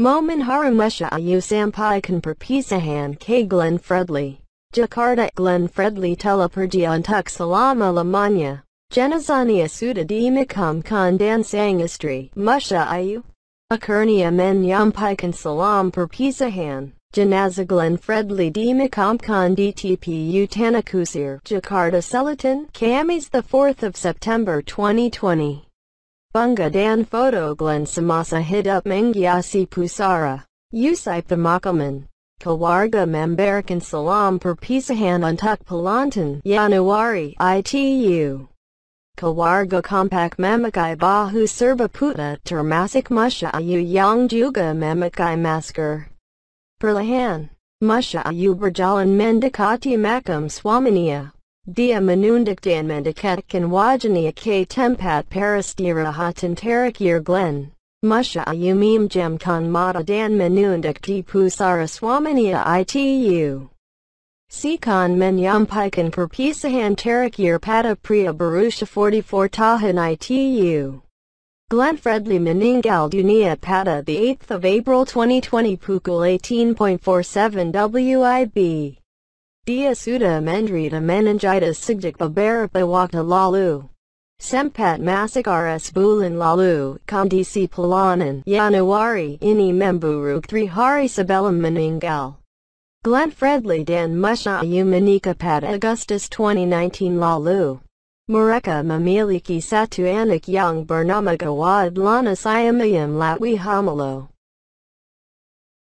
Momen Harumesha Ayu Sampayakan Perpisahan K Fredley. Jakarta Fredley Telepergi untuk Salama Lamanya, Genizania Suda Dimikam Sang Istri. Musha Ayu, Akurnia Men Yampayakan Salam Perpisahan, Janaza di Dimikam Kon DTPU Tanakusir, Jakarta Selatan, Kamis 4 September 2020. Bunga dan Glen samasa hidup mengyasi pusara. Usai pemakaman. Kawarga memberikan salam perpisahan untuk pelantan Januari ITU. Kawarga kompak memakai bahu serba puta termasuk musya ayu yang juga memakai masker. Perlahan, musya ayu berjalan mendekati makam swaminia. Diamanundik Danmandikakan Wajaniya K Tempat peristiwa Hatan Tarakir Glen, Musha Ayumim Jemkan Mata dan Danmanundik Tipu Saraswamaniya ITU. Sikon Menyampikan Perpisahan Tarakir Pata Priya Barusha 44 Tahan ITU. Glen Fredly Meningal Dunia Pata, the 8th of April 2020 Pukul 18.47 WIB. Diasuda Mendrita Meningitis Sigdik Babarapawakta Lalu. Sempat RS Bulan Lalu, Kondisi Palanan Yanuari Ini Memburuk hari sebelum meninggal. Glenn Fredley Dan Musha Umanika Pat Augustus 2019 Lalu. Mareka memiliki Satu Anak Yang Bernama Gawad Lana Siamayam Latwi Hamalo.